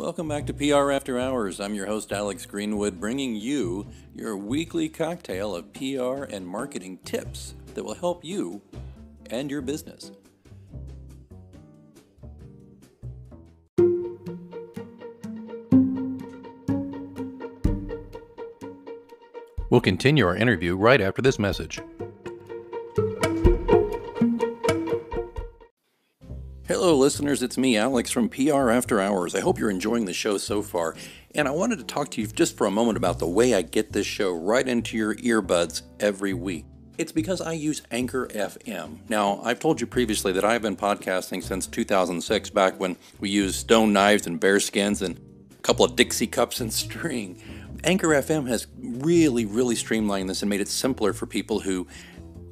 Welcome back to PR After Hours. I'm your host, Alex Greenwood, bringing you your weekly cocktail of PR and marketing tips that will help you and your business. We'll continue our interview right after this message. Hello, listeners. It's me, Alex, from PR After Hours. I hope you're enjoying the show so far. And I wanted to talk to you just for a moment about the way I get this show right into your earbuds every week. It's because I use Anchor FM. Now, I've told you previously that I've been podcasting since 2006, back when we used stone knives and bear skins and a couple of Dixie cups and string. Anchor FM has really, really streamlined this and made it simpler for people who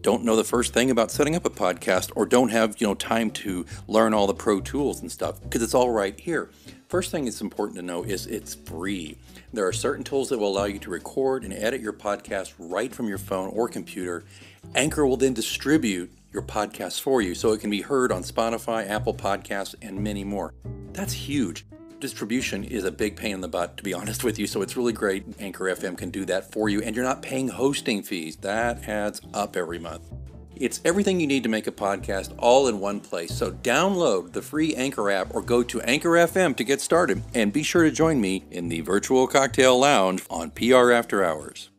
don't know the first thing about setting up a podcast or don't have you know time to learn all the pro tools and stuff because it's all right here first thing it's important to know is it's free there are certain tools that will allow you to record and edit your podcast right from your phone or computer anchor will then distribute your podcast for you so it can be heard on spotify apple podcasts and many more that's huge distribution is a big pain in the butt, to be honest with you. So it's really great. Anchor FM can do that for you, and you're not paying hosting fees. That adds up every month. It's everything you need to make a podcast all in one place. So download the free Anchor app or go to Anchor FM to get started. And be sure to join me in the virtual cocktail lounge on PR After Hours.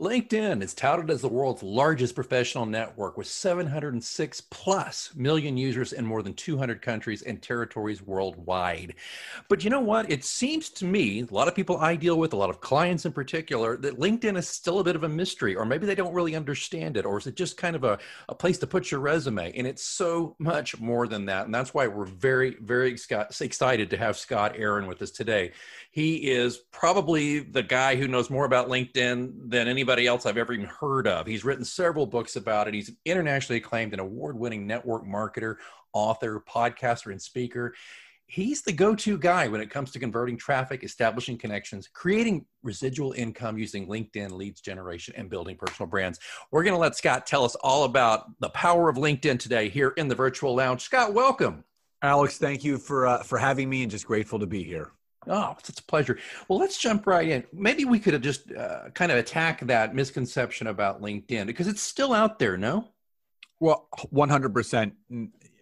LinkedIn is touted as the world's largest professional network with 706 plus million users in more than 200 countries and territories worldwide. But you know what? It seems to me, a lot of people I deal with, a lot of clients in particular, that LinkedIn is still a bit of a mystery, or maybe they don't really understand it, or is it just kind of a, a place to put your resume? And it's so much more than that. And that's why we're very, very excited to have Scott Aaron with us today. He is probably the guy who knows more about LinkedIn than anybody anybody else I've ever even heard of. He's written several books about it. He's an internationally acclaimed and award winning network marketer, author, podcaster, and speaker. He's the go to guy when it comes to converting traffic, establishing connections, creating residual income using LinkedIn leads generation, and building personal brands. We're going to let Scott tell us all about the power of LinkedIn today here in the virtual lounge. Scott, welcome. Alex, thank you for, uh, for having me and just grateful to be here. Oh, it's a pleasure. Well, let's jump right in. Maybe we could have just uh, kind of attack that misconception about LinkedIn because it's still out there, no? Well, 100%.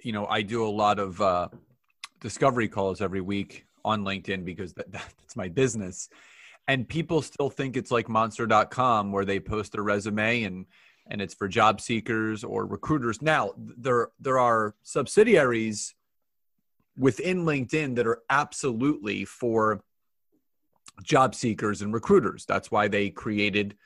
You know, I do a lot of uh, discovery calls every week on LinkedIn because that, that's my business. And people still think it's like monster.com where they post their resume and and it's for job seekers or recruiters. Now, there there are subsidiaries within LinkedIn that are absolutely for job seekers and recruiters. That's why they created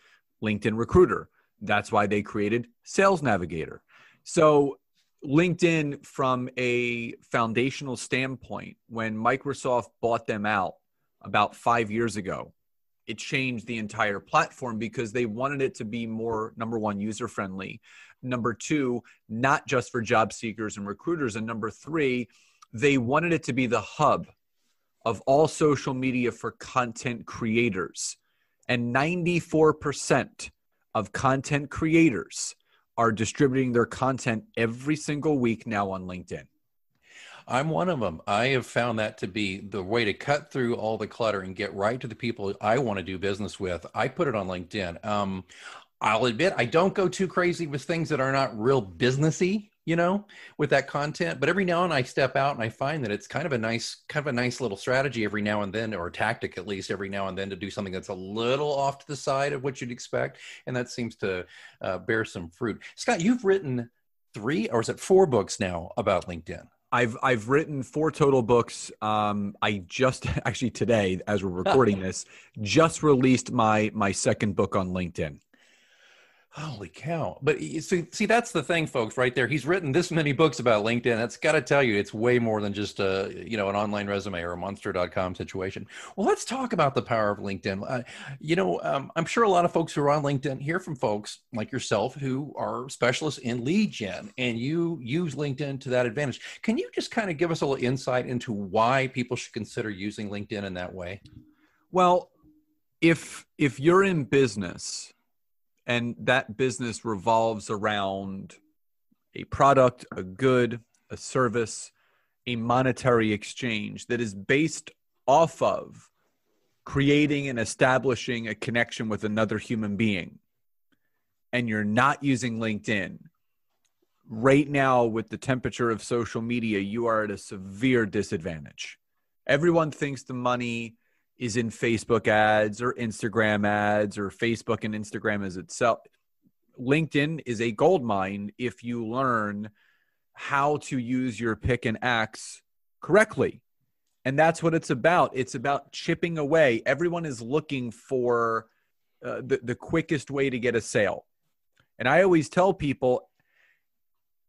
LinkedIn Recruiter. That's why they created Sales Navigator. So, LinkedIn, from a foundational standpoint, when Microsoft bought them out about five years ago, it changed the entire platform because they wanted it to be more, number one, user friendly, number two, not just for job seekers and recruiters, and number three, they wanted it to be the hub of all social media for content creators. And 94% of content creators are distributing their content every single week now on LinkedIn. I'm one of them. I have found that to be the way to cut through all the clutter and get right to the people I want to do business with. I put it on LinkedIn. Um, I'll admit I don't go too crazy with things that are not real businessy you know, with that content. But every now and I step out and I find that it's kind of a nice, kind of a nice little strategy every now and then, or tactic at least every now and then to do something that's a little off to the side of what you'd expect. And that seems to uh, bear some fruit. Scott, you've written three or is it four books now about LinkedIn? I've I've written four total books. Um, I just actually today, as we're recording this, just released my my second book on LinkedIn holy cow but see, see that's the thing folks right there he's written this many books about linkedin that's got to tell you it's way more than just a you know an online resume or a monster.com situation well let's talk about the power of linkedin uh, you know um, i'm sure a lot of folks who are on linkedin hear from folks like yourself who are specialists in lead gen and you use linkedin to that advantage can you just kind of give us a little insight into why people should consider using linkedin in that way well if if you're in business and that business revolves around a product, a good, a service, a monetary exchange that is based off of creating and establishing a connection with another human being and you're not using LinkedIn, right now with the temperature of social media, you are at a severe disadvantage. Everyone thinks the money is in Facebook ads or Instagram ads or Facebook and Instagram as itself. LinkedIn is a gold mine if you learn how to use your pick and axe correctly. And that's what it's about. It's about chipping away. Everyone is looking for uh, the, the quickest way to get a sale. And I always tell people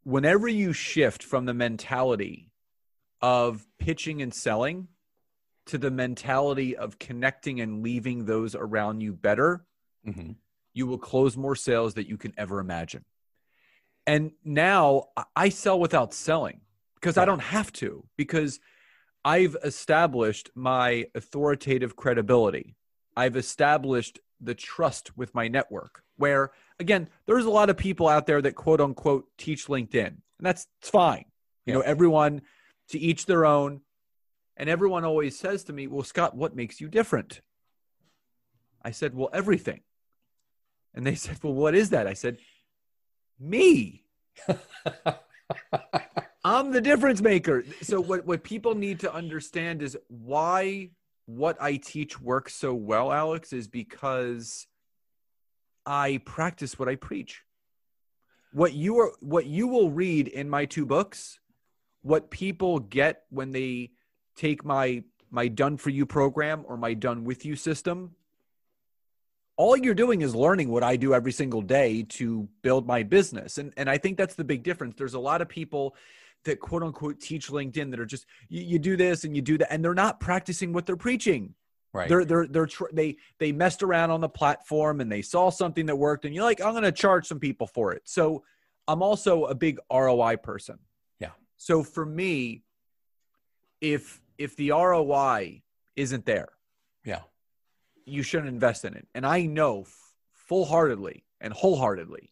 whenever you shift from the mentality of pitching and selling to the mentality of connecting and leaving those around you better, mm-hmm. you will close more sales that you can ever imagine. And now I sell without selling because I don't have to, because I've established my authoritative credibility. I've established the trust with my network, where again, there's a lot of people out there that quote unquote teach LinkedIn, and that's fine. You yeah. know, everyone to each their own and everyone always says to me, Well, Scott, what makes you different? I said, Well, everything. And they said, Well, what is that? I said, Me. I'm the difference maker. So, what, what people need to understand is why what I teach works so well, Alex, is because I practice what I preach. What you are, what you will read in my two books, what people get when they take my my done for you program or my done with you system all you're doing is learning what I do every single day to build my business. And, and I think that's the big difference. There's a lot of people that quote unquote teach LinkedIn that are just, you, you do this and you do that, and they're not practicing what they're preaching. Right. They're, they're, they're, tr- they, they messed around on the platform and they saw something that worked and you're like, I'm going to charge some people for it. So I'm also a big ROI person. Yeah. So for me, if if the ROI isn't there, yeah, you shouldn't invest in it. And I know full heartedly and wholeheartedly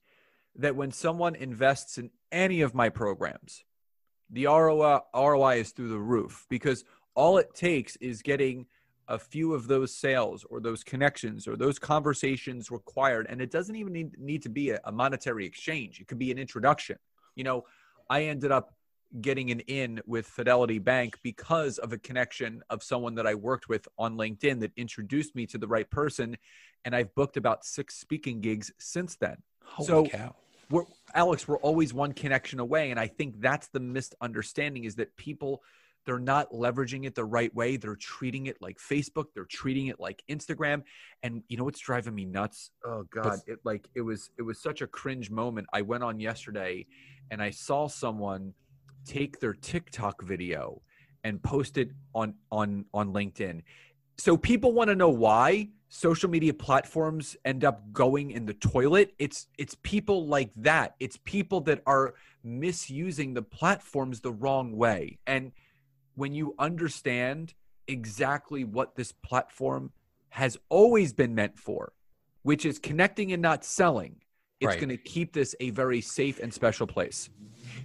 that when someone invests in any of my programs, the ROI, ROI is through the roof because all it takes is getting a few of those sales or those connections or those conversations required. And it doesn't even need, need to be a, a monetary exchange, it could be an introduction. You know, I ended up getting an in with Fidelity Bank because of a connection of someone that I worked with on LinkedIn that introduced me to the right person. And I've booked about six speaking gigs since then. Holy so, cow. We're, Alex, we're always one connection away. And I think that's the misunderstanding is that people, they're not leveraging it the right way. They're treating it like Facebook. They're treating it like Instagram. And you know what's driving me nuts? Oh God. But, it like it was it was such a cringe moment. I went on yesterday and I saw someone take their TikTok video and post it on on on LinkedIn. So people want to know why social media platforms end up going in the toilet. It's it's people like that. It's people that are misusing the platforms the wrong way. And when you understand exactly what this platform has always been meant for, which is connecting and not selling, it's right. going to keep this a very safe and special place.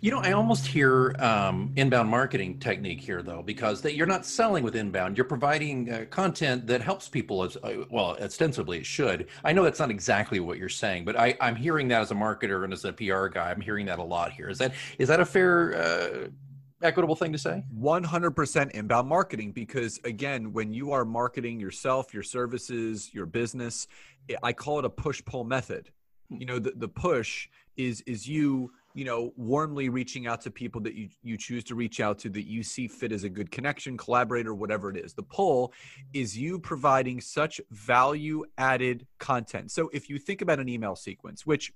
You know, I almost hear um, inbound marketing technique here, though, because that you're not selling with inbound. You're providing uh, content that helps people as uh, well. Ostensibly, it should. I know that's not exactly what you're saying, but I, am hearing that as a marketer and as a PR guy, I'm hearing that a lot here. Is that is that a fair? Uh, equitable thing to say 100% inbound marketing because again when you are marketing yourself your services your business i call it a push pull method you know the, the push is is you you know warmly reaching out to people that you you choose to reach out to that you see fit as a good connection collaborator whatever it is the pull is you providing such value added content so if you think about an email sequence which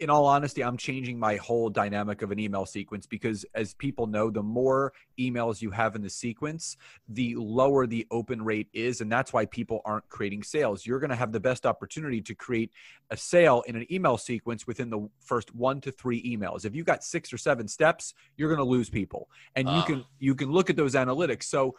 in all honesty, I'm changing my whole dynamic of an email sequence because, as people know, the more emails you have in the sequence, the lower the open rate is. And that's why people aren't creating sales. You're going to have the best opportunity to create a sale in an email sequence within the first one to three emails. If you've got six or seven steps, you're going to lose people. And uh. you ah. can you can look at those analytics. So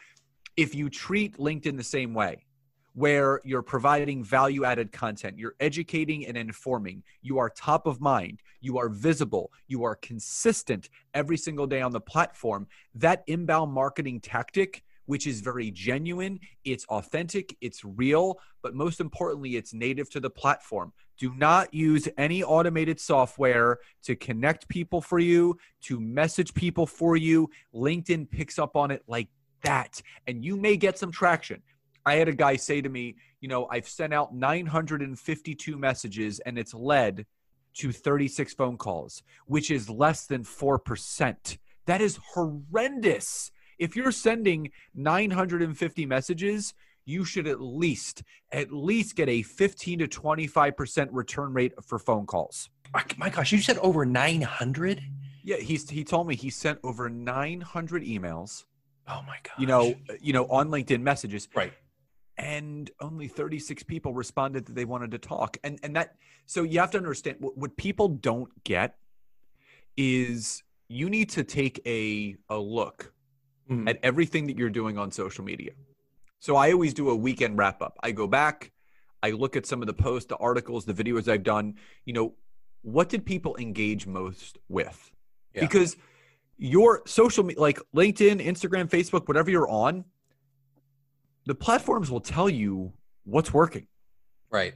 if you treat LinkedIn the same way, where you're providing value added content, you're educating and informing, you are top of mind, you are visible, you are consistent every single day on the platform, that inbound marketing tactic, which is very genuine, it's authentic, it's real, but most importantly, it's native to the platform. Do not use any automated software to connect people for you, to message people for you. LinkedIn picks up on it like that. And you may get some traction. I had a guy say to me, you know, I've sent out 952 messages and it's led to 36 phone calls, which is less than 4%. That is horrendous. If you're sending 950 messages, you should at least at least get a 15 to 25% return rate for phone calls. My gosh, you said over 900? Yeah, he's he told me he sent over 900 emails. Oh my god. You know, you know on LinkedIn messages. Right and only 36 people responded that they wanted to talk and and that so you have to understand what, what people don't get is you need to take a a look mm-hmm. at everything that you're doing on social media so i always do a weekend wrap up i go back i look at some of the posts the articles the videos i've done you know what did people engage most with yeah. because your social like linkedin instagram facebook whatever you're on the platforms will tell you what's working. Right.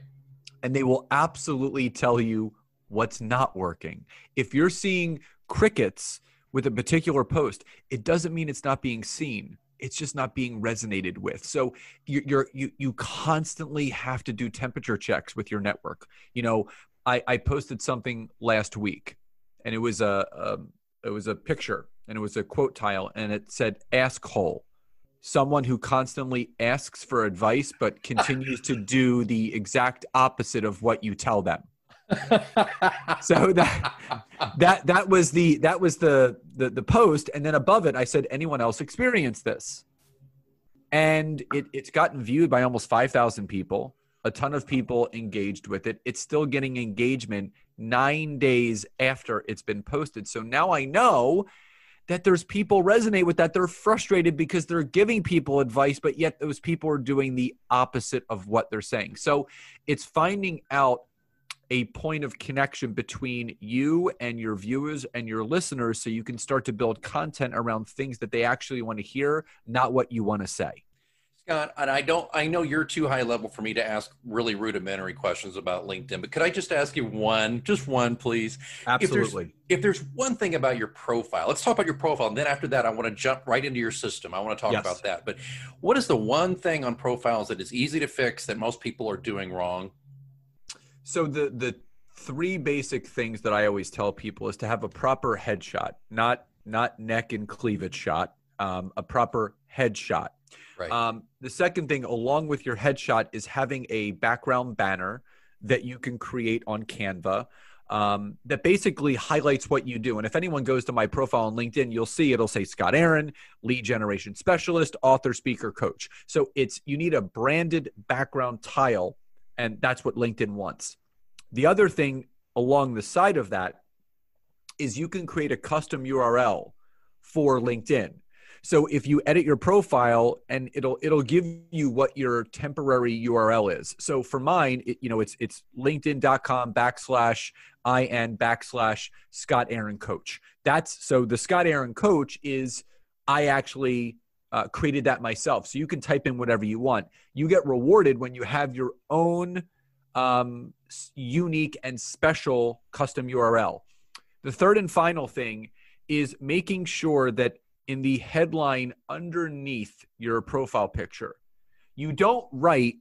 And they will absolutely tell you what's not working. If you're seeing crickets with a particular post, it doesn't mean it's not being seen. It's just not being resonated with. So you're, you're you you constantly have to do temperature checks with your network. You know, I, I posted something last week, and it was a, a um, it was a picture and it was a quote tile, and it said "asshole," someone who constantly asks for advice but continues to do the exact opposite of what you tell them. so that that that was the that was the, the the post and then above it I said anyone else experience this. And it, it's gotten viewed by almost 5,000 people. A ton of people engaged with it. It's still getting engagement nine days after it's been posted. So now I know that there's people resonate with that. They're frustrated because they're giving people advice, but yet those people are doing the opposite of what they're saying. So it's finding out a point of connection between you and your viewers and your listeners so you can start to build content around things that they actually want to hear, not what you want to say. Scott, and I don't, I know you're too high level for me to ask really rudimentary questions about LinkedIn, but could I just ask you one, just one, please? Absolutely. If there's, if there's one thing about your profile, let's talk about your profile. And then after that, I want to jump right into your system. I want to talk yes. about that. But what is the one thing on profiles that is easy to fix that most people are doing wrong? So the, the three basic things that I always tell people is to have a proper headshot, not, not neck and cleavage shot, um, a proper headshot Right. Um, the second thing, along with your headshot, is having a background banner that you can create on Canva um, that basically highlights what you do. And if anyone goes to my profile on LinkedIn, you'll see it'll say Scott Aaron, lead generation specialist, author, speaker, coach. So it's you need a branded background tile, and that's what LinkedIn wants. The other thing along the side of that is you can create a custom URL for LinkedIn. So if you edit your profile and it'll it'll give you what your temporary URL is. So for mine, it, you know, it's it's LinkedIn.com backslash IN backslash Scott Aaron Coach. That's so the Scott Aaron Coach is I actually uh, created that myself. So you can type in whatever you want. You get rewarded when you have your own um, unique and special custom URL. The third and final thing is making sure that in the headline underneath your profile picture. You don't write,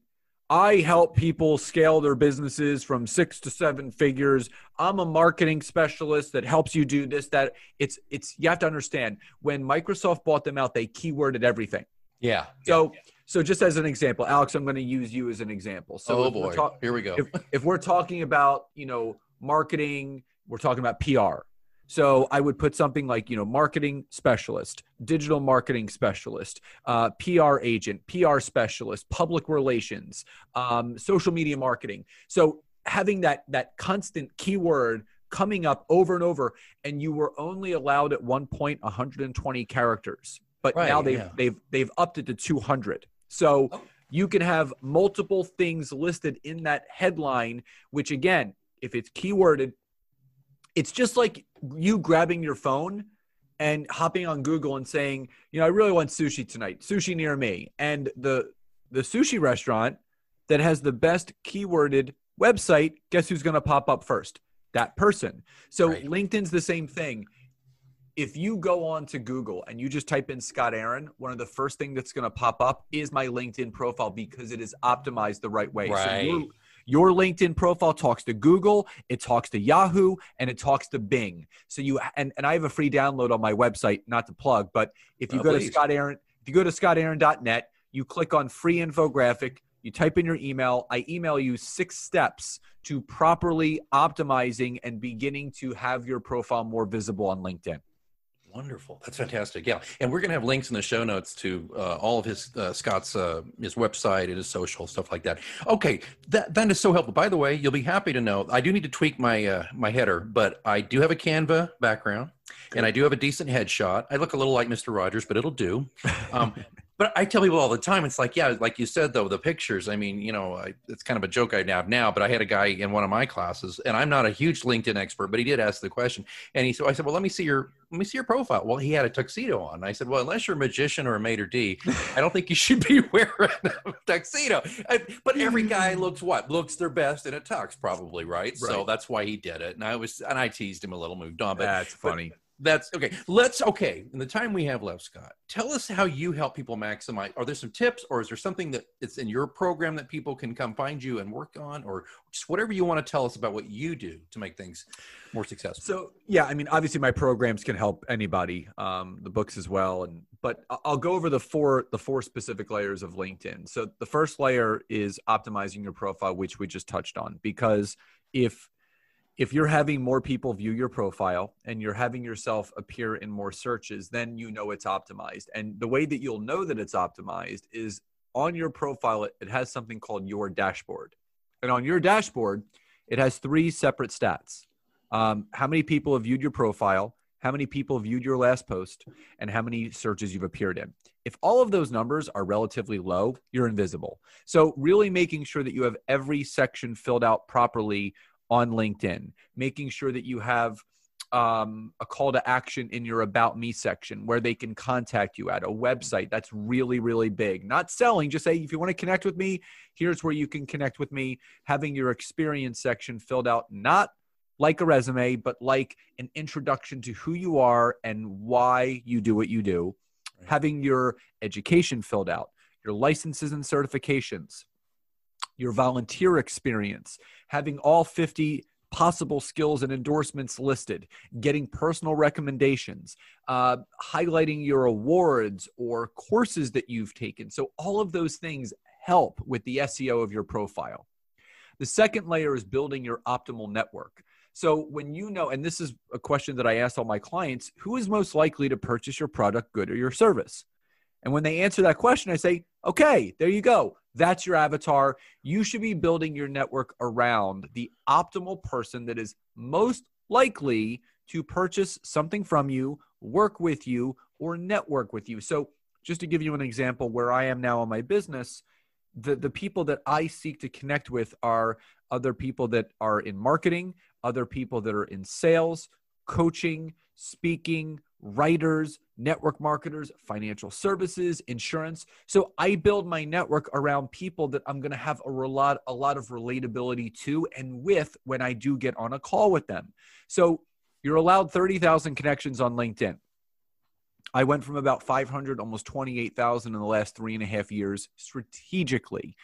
I help people scale their businesses from six to seven figures. I'm a marketing specialist that helps you do this, that. It's, it's, you have to understand when Microsoft bought them out, they keyworded everything. Yeah. So, yeah. so just as an example, Alex, I'm going to use you as an example. So, oh boy, ta- here we go. If, if we're talking about, you know, marketing, we're talking about PR. So I would put something like, you know, marketing specialist, digital marketing specialist, uh, PR agent, PR specialist, public relations, um, social media marketing. So having that that constant keyword coming up over and over, and you were only allowed at one point 120 characters, but right, now they've yeah. they've they've upped it to 200. So. Oh. You can have multiple things listed in that headline, which again, if it's keyworded, it's just like you grabbing your phone and hopping on Google and saying, you know, I really want sushi tonight, sushi near me. And the the sushi restaurant that has the best keyworded website, guess who's going to pop up first? That person. So right. LinkedIn's the same thing. If you go on to Google and you just type in Scott Aaron, one of the first thing that's going to pop up is my LinkedIn profile because it is optimized the right way. Right. So your LinkedIn profile talks to Google, it talks to Yahoo, and it talks to Bing. So you and, and I have a free download on my website, not to plug, but if you oh, go please. to Scott Aaron, if you go to scottaaron.net, you click on free infographic, you type in your email, I email you six steps to properly optimizing and beginning to have your profile more visible on LinkedIn wonderful. That's fantastic. Yeah, and we're going to have links in the show notes to uh, all of his uh, Scott's uh, his website and his social stuff like that. Okay, that that is so helpful. By the way, you'll be happy to know I do need to tweak my uh, my header, but I do have a Canva background. Good. And I do have a decent headshot. I look a little like Mr. Rogers, but it'll do. Um, but I tell people all the time, it's like, yeah, like you said, though, the pictures. I mean, you know, I, it's kind of a joke I have now, but I had a guy in one of my classes, and I'm not a huge LinkedIn expert, but he did ask the question, and he said, I said, well, let me see your let me see your profile. Well, he had a tuxedo on. I said, well, unless you're a magician or a maitre d, I don't think you should be wearing a tuxedo. but every guy mm. looks what looks their best in a tux, probably, right? right? So that's why he did it. And I was, and I teased him a little, moved on. But that's funny. But, that's okay. Let's okay. In the time we have left, Scott, tell us how you help people maximize. Are there some tips, or is there something that it's in your program that people can come find you and work on, or just whatever you want to tell us about what you do to make things more successful? So yeah, I mean, obviously my programs can help anybody, um, the books as well, and but I'll go over the four the four specific layers of LinkedIn. So the first layer is optimizing your profile, which we just touched on, because if if you're having more people view your profile and you're having yourself appear in more searches, then you know it's optimized. And the way that you'll know that it's optimized is on your profile, it has something called your dashboard. And on your dashboard, it has three separate stats um, how many people have viewed your profile, how many people viewed your last post, and how many searches you've appeared in. If all of those numbers are relatively low, you're invisible. So, really making sure that you have every section filled out properly on LinkedIn, making sure that you have um, a call to action in your About Me section where they can contact you at, a website that's really, really big. Not selling, just say, if you want to connect with me, here's where you can connect with me. Having your experience section filled out, not like a resume, but like an introduction to who you are and why you do what you do. Right. Having your education filled out, your licenses and certifications, your volunteer experience, having all 50 possible skills and endorsements listed, getting personal recommendations, uh, highlighting your awards or courses that you've taken. So, all of those things help with the SEO of your profile. The second layer is building your optimal network. So, when you know, and this is a question that I ask all my clients who is most likely to purchase your product, good, or your service? And when they answer that question, I say, okay, there you go. That's your avatar. You should be building your network around the optimal person that is most likely to purchase something from you, work with you, or network with you. So, just to give you an example where I am now in my business, the, the people that I seek to connect with are other people that are in marketing, other people that are in sales, coaching, speaking, writers, network marketers, financial services, insurance. So I build my network around people that I'm going to have a lot a lot of relatability to and with when I do get on a call with them. So you're allowed 30,000 connections on LinkedIn. I went from about 500 almost 28,000 in the last three and a half years strategically.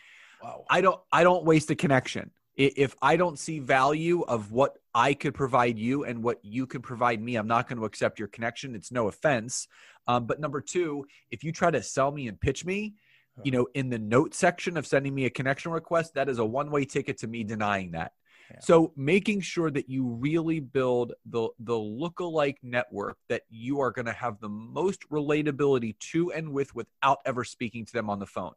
Wow. I don't I don't waste a connection if I don't see value of what I could provide you and what you could provide me, I'm not going to accept your connection. It's no offense. Um, but number two, if you try to sell me and pitch me, you know, in the note section of sending me a connection request, that is a one way ticket to me denying that. Yeah. So making sure that you really build the the lookalike network that you are going to have the most relatability to and with without ever speaking to them on the phone.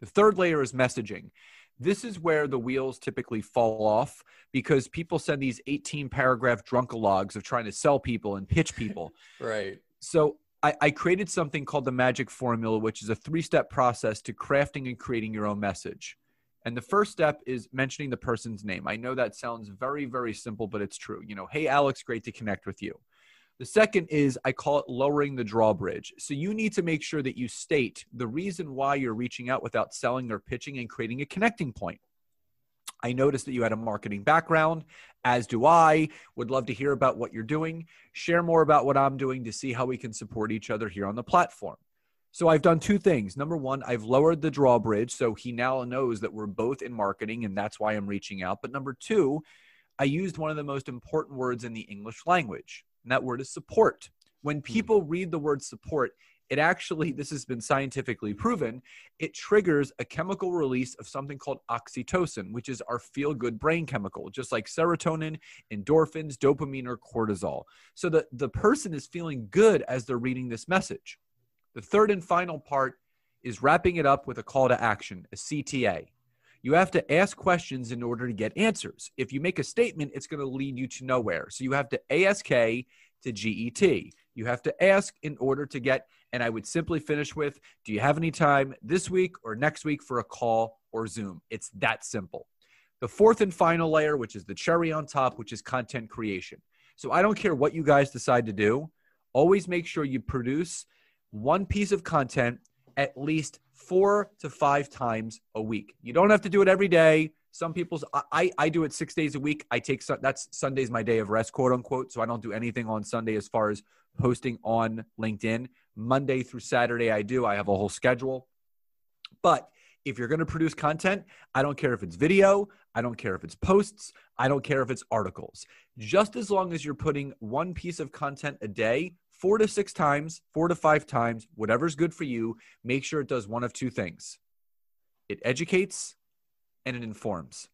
The third layer is messaging this is where the wheels typically fall off because people send these 18 paragraph drunkalogs of trying to sell people and pitch people. right. So I, I, created something called the magic formula, which is a three step process to crafting and creating your own message. And the first step is mentioning the person's name. I know that sounds very, very simple, but it's true. You know, hey, Alex, great to connect with you. The second is I call it lowering the drawbridge. So you need to make sure that you state the reason why you're reaching out without selling or pitching and creating a connecting point. I noticed that you had a marketing background, as do I. Would love to hear about what you're doing. Share more about what I'm doing to see how we can support each other here on the platform. So I've done two things. Number one, I've lowered the drawbridge. So he now knows that we're both in marketing and that's why I'm reaching out. But number two, I used one of the most important words in the English language and that word is support. When hmm. people read the word support, it actually, this has been scientifically proven, it triggers a chemical release of something called oxytocin, which is our feel good brain chemical, just like serotonin, endorphins, dopamine, or cortisol. So the, the person is feeling good as they're reading this message. The third and final part is wrapping it up with a call to action, a CTA. You have to ask questions in order to get answers. If you make a statement, it's going to lead you to nowhere. So you have to ASK to GET. You have to ask in order to get. And I would simply finish with Do you have any time this week or next week for a call or Zoom? It's that simple. The fourth and final layer, which is the cherry on top, which is content creation. So I don't care what you guys decide to do, always make sure you produce one piece of content at least four to five times a week. You don't have to do it every day. Some people's I, I do it six days a week. I take that's Sunday's my day of rest, quote unquote. So I don't do anything on Sunday as far as posting on LinkedIn. Monday through Saturday, I do. I have a whole schedule. But if you're going to produce content, I don't care if it's video, I don't care if it's posts, I don't care if it's articles. Just as long as you're putting one piece of content a day four to six times, four to five times, whatever's good for you, make sure it does one of two things it educates and it informs.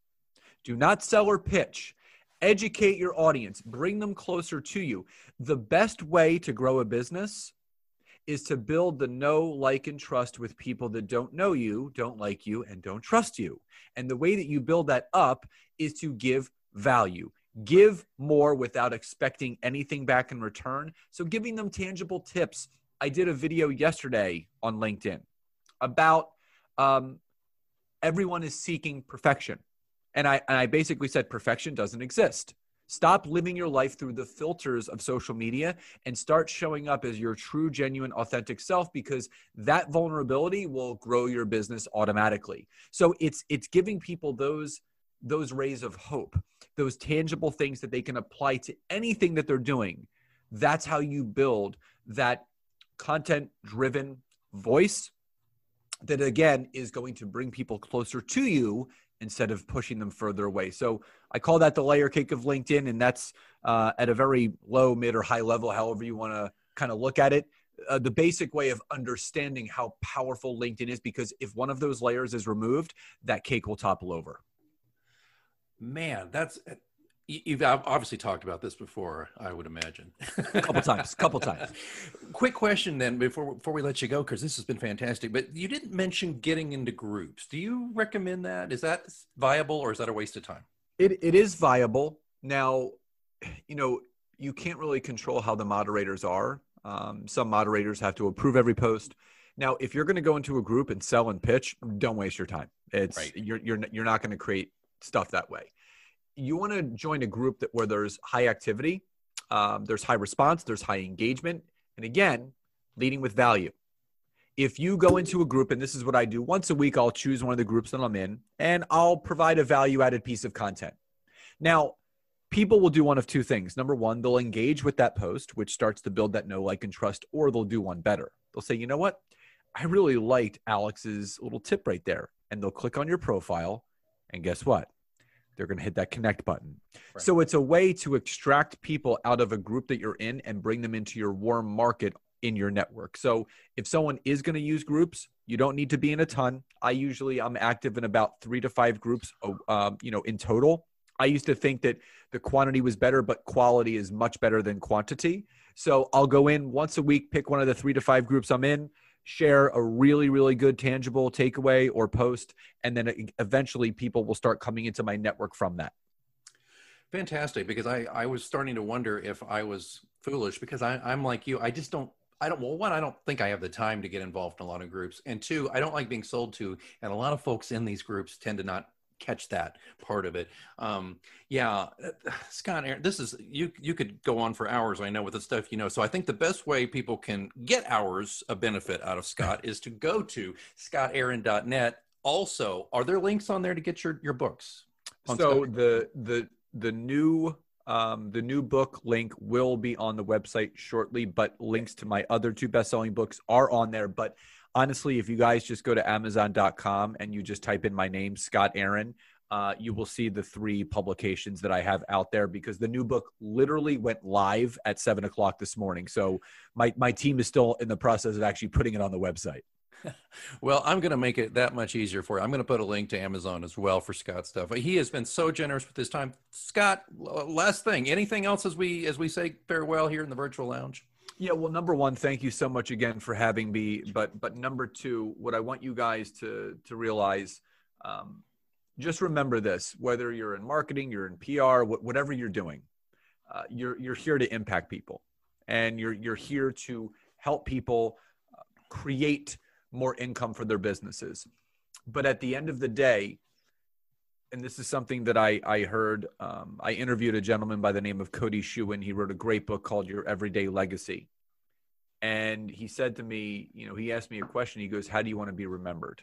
Do not sell or pitch. Educate your audience, bring them closer to you. The best way to grow a business is to build the know, like, and trust with people that don't know you, don't like you, and don't trust you. And the way that you build that up is to give value give more without expecting anything back in return. So, giving them tangible tips. I did a video yesterday on LinkedIn about um, everyone is seeking perfection. And I, and I basically said perfection doesn't exist. Stop living your life through the filters of social media and start showing up as your true, genuine, authentic self because that vulnerability will grow your business automatically. So it's it's giving people those those rays of hope those tangible things that they can apply to anything that they're doing. That's how you build that content driven voice that, again, is going to bring people closer to you instead of pushing them further away. So I call that the layer cake of LinkedIn, and that's uh, at a very low, mid, or high level, however you want to kind of look at it. Uh, the basic way of understanding how powerful LinkedIn is because if one of those layers is removed, that cake will topple over. Man, that's uh, you've obviously talked about this before, I would imagine. a couple times, couple times. Quick question then before before we let you go cuz this has been fantastic, but you didn't mention getting into groups. Do you recommend that? Is that viable or is that a waste of time? It it is viable. Now, you know, you can't really control how the moderators are. Um, some moderators have to approve every post. Now, if you're going to go into a group and sell and pitch, don't waste your time. It's right. you're you're you're not going to create stuff that way. You want to join a group that where there's high activity, um, there's high response, there's high engagement, and again, leading with value. If you go into a group, and this is what I do once a week, I'll choose one of the groups that I'm in and I'll provide a value added piece of content. Now, people will do one of two things. Number one, they'll engage with that post, which starts to build that know, like, and trust, or they'll do one better. They'll say, you know what? I really liked Alex's little tip right there. And they'll click on your profile and guess what? They're going to hit that connect button. Right. So it's a way to extract people out of a group that you're in and bring them into your warm market in your network. So if someone is going to use groups, you don't need to be in a ton. I usually I'm active in about three to five groups, uh, um, you know, in total. I used to think that the quantity was better, but quality is much better than quantity. So I'll go in once a week, pick one of the three to five groups I'm in, share a really really good tangible takeaway or post and then eventually people will start coming into my network from that fantastic because i i was starting to wonder if i was foolish because i i'm like you i just don't I don't, well, one, I don't think I have the time to get involved in a lot of groups. And two, I don't like being sold to. And a lot of folks in these groups tend to not catch that part of it. Um, yeah, Scott, Aaron, this is you. You could go on for hours. I know with the stuff you know. So I think the best way people can get hours of benefit out of Scott is to go to scottaaron.net. Also, are there links on there to get your your books? So Scott? the the the new um, the new book link will be on the website shortly, but links to my other two best-selling books are on there. But honestly, if you guys just go to Amazon.com and you just type in my name, Scott Aaron, uh, you will see the three publications that I have out there because the new book literally went live at seven o'clock this morning. So my, my team is still in the process of actually putting it on the website. well, I'm going to make it that much easier for you. I'm going to put a link to Amazon as well for Scott's stuff. He has been so generous with his time. Scott, last thing, anything else as we as we say farewell here in the virtual lounge? Yeah, well, number one, thank you so much again for having me. But but number two, what I want you guys to to realize, um, just remember this: whether you're in marketing, you're in PR, wh- whatever you're doing, uh, you're you're here to impact people, and you're you're here to help people uh, create more income for their businesses. But at the end of the day, and this is something that I I heard. Um, I interviewed a gentleman by the name of Cody Schuin. He wrote a great book called Your Everyday Legacy, and he said to me, you know, he asked me a question. He goes, "How do you want to be remembered?"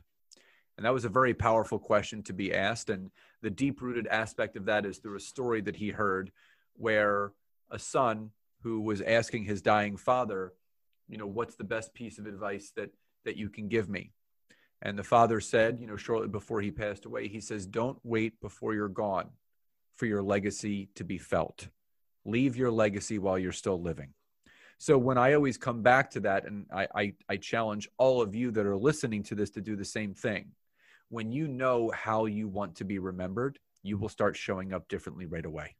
And that was a very powerful question to be asked. And the deep rooted aspect of that is through a story that he heard where a son who was asking his dying father, you know, what's the best piece of advice that that you can give me? And the father said, you know, shortly before he passed away, he says, Don't wait before you're gone for your legacy to be felt. Leave your legacy while you're still living. So when I always come back to that, and I, I, I challenge all of you that are listening to this to do the same thing. When you know how you want to be remembered, you will start showing up differently right away.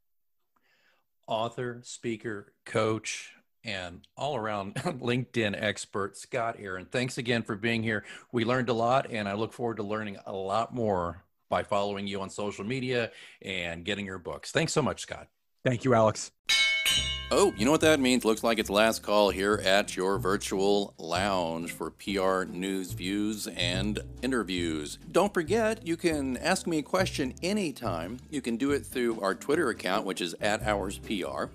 Author, speaker, coach, and all around LinkedIn expert, Scott Aaron. Thanks again for being here. We learned a lot, and I look forward to learning a lot more by following you on social media and getting your books. Thanks so much, Scott. Thank you, Alex. Oh, you know what that means? Looks like it's last call here at your virtual lounge for PR news, views, and interviews. Don't forget, you can ask me a question anytime. You can do it through our Twitter account, which is at ours PR,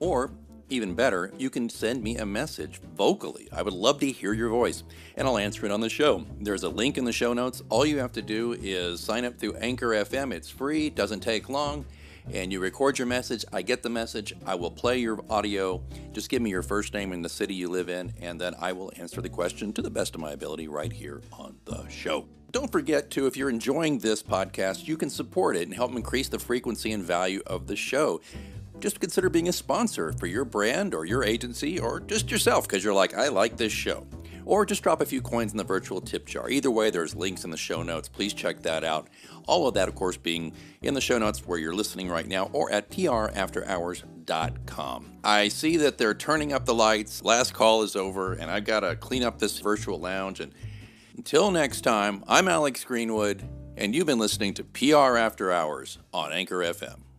or even better, you can send me a message vocally. I would love to hear your voice, and I'll answer it on the show. There's a link in the show notes. All you have to do is sign up through Anchor FM. It's free, doesn't take long, and you record your message. I get the message. I will play your audio. Just give me your first name and the city you live in, and then I will answer the question to the best of my ability right here on the show. Don't forget to, if you're enjoying this podcast, you can support it and help increase the frequency and value of the show just consider being a sponsor for your brand or your agency or just yourself because you're like, I like this show. Or just drop a few coins in the virtual tip jar. Either way, there's links in the show notes. Please check that out. All of that, of course, being in the show notes where you're listening right now or at prafterhours.com. I see that they're turning up the lights. Last call is over, and I've got to clean up this virtual lounge. And until next time, I'm Alex Greenwood, and you've been listening to PR After Hours on Anchor FM.